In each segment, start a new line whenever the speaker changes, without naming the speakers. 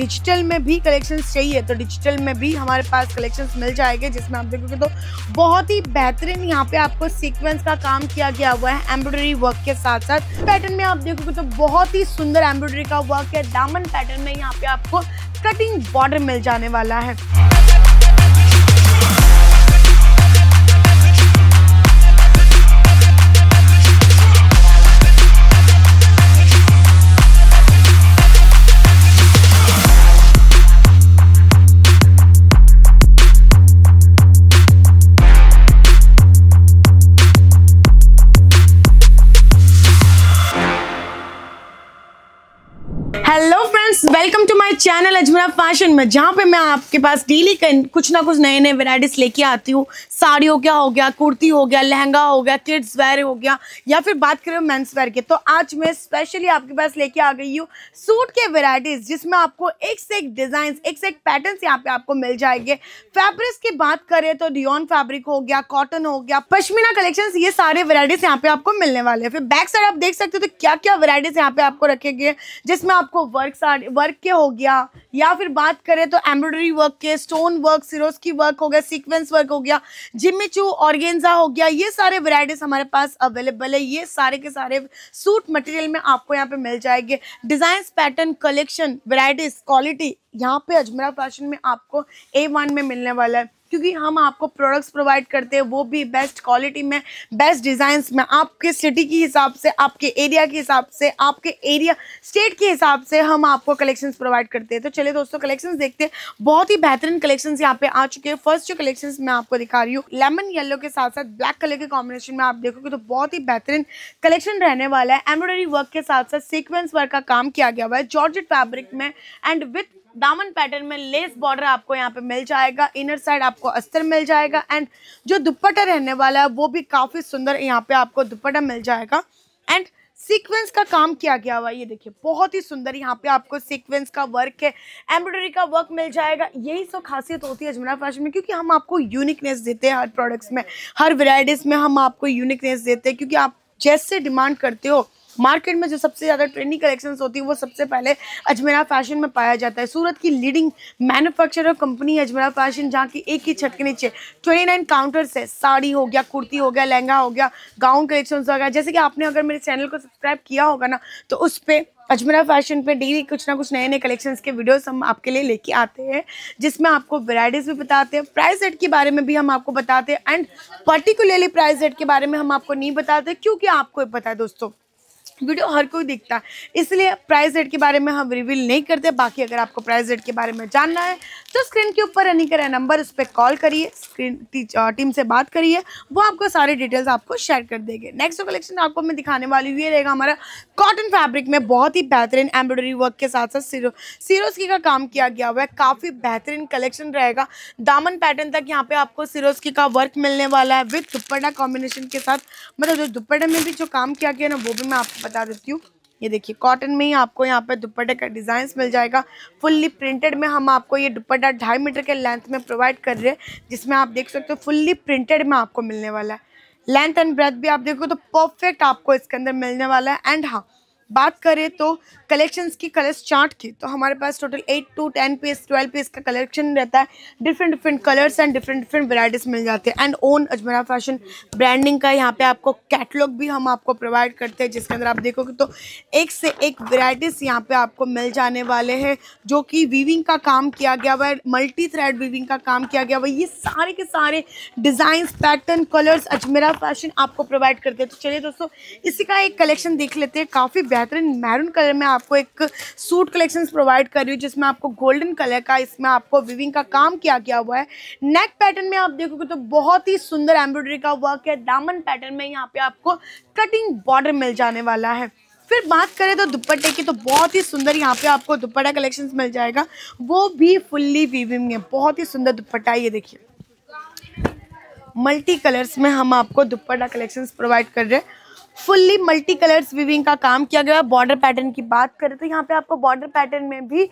digital में भी collections चाहिए तो डिजिटल में भी हमारे पास कलेक्शंस मिल जाएंगे जिसमें आप देखोगे तो बहुत ही बेहतरीन यहाँ पे आपको सीक्वेंस का काम किया गया हुआ है एम्ब्रॉयडरी वर्क के साथ साथ पैटर्न में आप देखोगे तो बहुत ही सुंदर एम्ब्रॉयडरी का वर्क है डायमंड पैटर्न में यहाँ पे आपको कटिंग बॉर्डर मिल जाने वाला है welcome to my channel Ajmera fashion में जहाँ पे मैं आपके पास डेली कुछ ना कुछ नए नए वेराइटीज लेके आती हूँ साड़ी हो गया हो गया कुर्ती हो गया लहंगा हो गया किड्स वेयर हो गया या फिर बात करें मेंस वेयर के तो आज मैं स्पेशली आपके पास लेके आ गई हूँ सूट के वेराइटीज जिसमें आपको एक से एक डिजाइन एक से एक पैटर्न यहाँ पे आपको मिल जाएंगे फैब्रिक्स की बात करें तो डिओन फैब्रिक हो गया कॉटन हो गया पश्मीना कलेक्शन ये सारे वेराइटीज यहाँ पे आपको मिलने वाले हैं फिर बैक साइड आप देख सकते हो तो क्या क्या वेराइटीज यहाँ पे आपको रखे गए जिसमें आपको वर्क साड़ी वर्क के हो गया या फिर बात करें तो एम्ब्रॉयडरी वर्क के स्टोन वर्क सिरोस की वर्क हो गया सीक्वेंस वर्क हो गया जिमिचू ऑर्गेन्जा हो गया ये सारे वेराइटीज़ हमारे पास अवेलेबल है ये सारे के सारे सूट मटेरियल में आपको यहाँ पे मिल जाएंगे design pattern collection varieties quality यहाँ पे अजमेरा फैशन में आपको ए वन में मिलने वाला है क्योंकि हम आपको प्रोडक्ट्स प्रोवाइड करते हैं वो भी बेस्ट क्वालिटी में बेस्ट डिज़ाइंस में आपके सिटी के हिसाब से आपके एरिया के हिसाब से आपके एरिया स्टेट के हिसाब से हम आपको कलेक्शंस प्रोवाइड करते हैं तो चलिए दोस्तों कलेक्शंस देखते हैं बहुत ही बेहतरीन कलेक्शंस यहाँ पे आ चुके हैं फर्स्ट जो कलेक्शन मैं आपको दिखा रही हूँ लेमन येलो के साथ साथ ब्लैक कलर के कॉम्बिनेशन में आप देखोगे तो बहुत ही बेहतरीन कलेक्शन रहने वाला है एम्ब्रॉयडरी वर्क के साथ साथ सीक्वेंस वर्क का काम किया गया हुआ है जॉर्ज फैब्रिक में एंड विथ दामन पैटर्न में लेस बॉर्डर आपको यहाँ पे मिल जाएगा इनर साइड आपको अस्तर मिल जाएगा एंड जो दुपट्टा रहने वाला है वो भी काफ़ी सुंदर यहाँ पे आपको दुपट्टा मिल जाएगा एंड सीक्वेंस का काम किया गया हुआ ये देखिए बहुत ही सुंदर यहाँ पे आपको सीक्वेंस का वर्क है एम्ब्रॉयडरी का वर्क मिल जाएगा यही सब खासियत होती है अजमेरा फैशन में क्योंकि हम आपको यूनिकनेस देते हैं हर प्रोडक्ट्स में हर वेराइटीज़ में हम आपको यूनिकनेस देते हैं क्योंकि आप जैसे डिमांड करते हो मार्केट में जो सबसे ज़्यादा ट्रेंडिंग कलेक्शन होती है वो सबसे पहले अजमेरा फैशन में पाया जाता है सूरत की लीडिंग मैन्युफैक्चरर कंपनी है अजमेरा फैशन जहाँ की एक ही छत के नीचे ट्वेंटी नाइन काउंटर्स है साड़ी हो गया कुर्ती हो गया लहंगा हो गया गाउन कलेक्शन हो गया जैसे कि आपने अगर मेरे चैनल को सब्सक्राइब किया होगा ना तो उस पर अजमेरा फैशन पे डेली कुछ ना कुछ नए नए कलेक्शंस के वीडियोस हम आपके लिए लेके आते हैं जिसमें आपको वेराइटीज़ भी बताते हैं प्राइस रेट के बारे में भी हम आपको बताते हैं एंड पर्टिकुलरली प्राइस रेट के बारे में हम आपको नहीं बताते क्योंकि आपको पता है दोस्तों वीडियो हर कोई देखता है इसलिए प्राइस रेट के बारे में हम रिवील नहीं करते बाकी अगर आपको प्राइस रेट के बारे में जानना है तो स्क्रीन के ऊपर रनिंग करा नंबर उस पर कॉल करिए स्क्रीन टीम से बात करिए वो आपको सारी डिटेल्स आपको शेयर कर देंगे नेक्स्ट कलेक्शन आपको मैं दिखाने वाली हूँ ये रहेगा हमारा कॉटन फैब्रिक में बहुत ही बेहतरीन एम्ब्रॉयडरी वर्क के साथ साथ सीरो सीरोस्की का काम किया गया हुआ है काफ़ी बेहतरीन कलेक्शन रहेगा दामन पैटर्न तक यहाँ पर आपको सीरोस्की का वर्क मिलने वाला है विथ दुपट्टा कॉम्बिनेशन के साथ मतलब जो दुपट्टे में भी जो काम किया गया ना वो भी मैं आपको बता देती हूँ ये देखिए कॉटन में ही आपको यहाँ पे दुपट्टे का डिज़ाइन मिल जाएगा फुल्ली प्रिंटेड में हम आपको ये दुपट्टा ढाई मीटर के लेंथ में प्रोवाइड कर रहे हैं जिसमें आप देख सकते हो फुल्ली प्रिंटेड में आपको मिलने वाला है लेंथ एंड ब्रेथ भी आप देखो तो परफेक्ट आपको इसके अंदर मिलने वाला है एंड हाँ बात करें तो कलेक्शंस की कलर्स चार्ट की तो हमारे पास total eight two ten piece twelve piece का कलेक्शन रहता है different different colours and different different varieties मिल जाते हैं and own Ajmera fashion branding का यहाँ पे आपको कैटलॉग भी हम आपको प्रोवाइड करते हैं जिसके अंदर आप देखोगे तो एक से एक वेराइटीज़ यहाँ पर आपको मिल जाने वाले हैं जो कि वीविंग का काम किया गया हुआ है मल्टी थ्रेड वीविंग का काम किया गया हुआ ये सारे के सारे design pattern colours Ajmera fashion आपको प्रोवाइड करते हैं तो चलिए दोस्तों इसी का एक कलेक्शन देख लेते हैं काफ़ी बेहतरीन मैरून कलर में आपको एक सूट कलेक्शन प्रोवाइड कर रही हूँ जिसमें आपको गोल्डन कलर का इसमें आपको विविंग का काम किया गया हुआ है नेक पैटर्न में आप देखोगे तो बहुत ही सुंदर एम्ब्रॉयडरी का वर्क है दामन पैटर्न में यहाँ पे आपको कटिंग बॉर्डर मिल जाने वाला है फिर बात करें तो दुपट्टे की तो बहुत ही सुंदर यहाँ पे आपको दुपट्टा कलेक्शन मिल जाएगा वो भी फुल्ली वीविंग है बहुत ही सुंदर दुपट्टा ये देखिए मल्टी कलर्स में हम आपको दुपट्टा कलेक्शंस प्रोवाइड कर रहे हैं फुल्ली मल्टी कलर्स वीविंग का काम किया गया है बॉर्डर पैटर्न की बात करें तो यहाँ पे आपको बॉर्डर पैटर्न में भी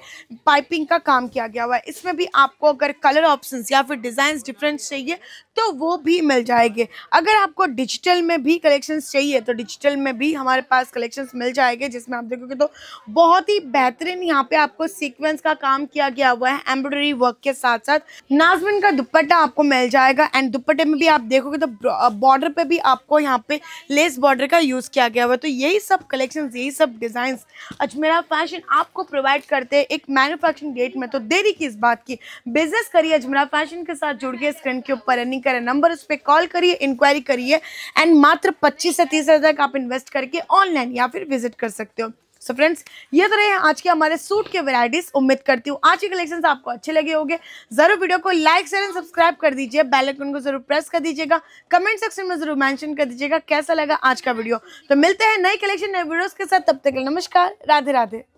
पाइपिंग का काम किया गया हुआ है इसमें भी आपको अगर कलर ऑप्शन या फिर डिज़ाइन डिफरेंस चाहिए तो वो भी मिल जाएंगे अगर आपको डिजिटल में भी कलेक्शंस चाहिए तो डिजिटल में भी हमारे पास कलेक्शंस मिल जाएंगे जिसमें आप देखोगे तो बहुत ही बेहतरीन यहाँ पे आपको सीक्वेंस का काम किया गया हुआ है एम्ब्रॉयडरी वर्क के साथ साथ नाजमिन का दुपट्टा आपको मिल जाएगा एंड दुपट्टे में भी आप देखोगे तो बॉर्डर पे भी आपको यहाँ पे लेस बॉर्डर का का यूज़ किया गया हुआ तो यही सब कलेक्शन यही सब डिज़ाइन अजमेरा फैशन आपको प्रोवाइड करते हैं एक मैन्युफैक्चरिंग डेट में तो देरी की इस बात की बिजनेस करिए अजमेरा फैशन के साथ जुड़ गए स्क्रीन के ऊपर रनिंग करें नंबर उस पर कॉल करिए इंक्वायरी करिए एंड मात्र पच्चीस से तीस हज़ार तक आप इन्वेस्ट करके ऑनलाइन या फिर विजिट कर सकते हो सो फ्रेंड्स ये तो रहे आज के हमारे सूट के वैरायटीज उम्मीद करती हूँ आज के कलेक्शन आपको अच्छे लगे होंगे जरूर वीडियो को लाइक शेयर एंड सब्सक्राइब कर दीजिए बेल आइकन को जरूर प्रेस कर दीजिएगा कमेंट सेक्शन में जरूर मेंशन कर दीजिएगा कैसा लगा आज का वीडियो तो मिलते हैं नए कलेक्शन नए वीडियोस के साथ तब तक नमस्कार राधे राधे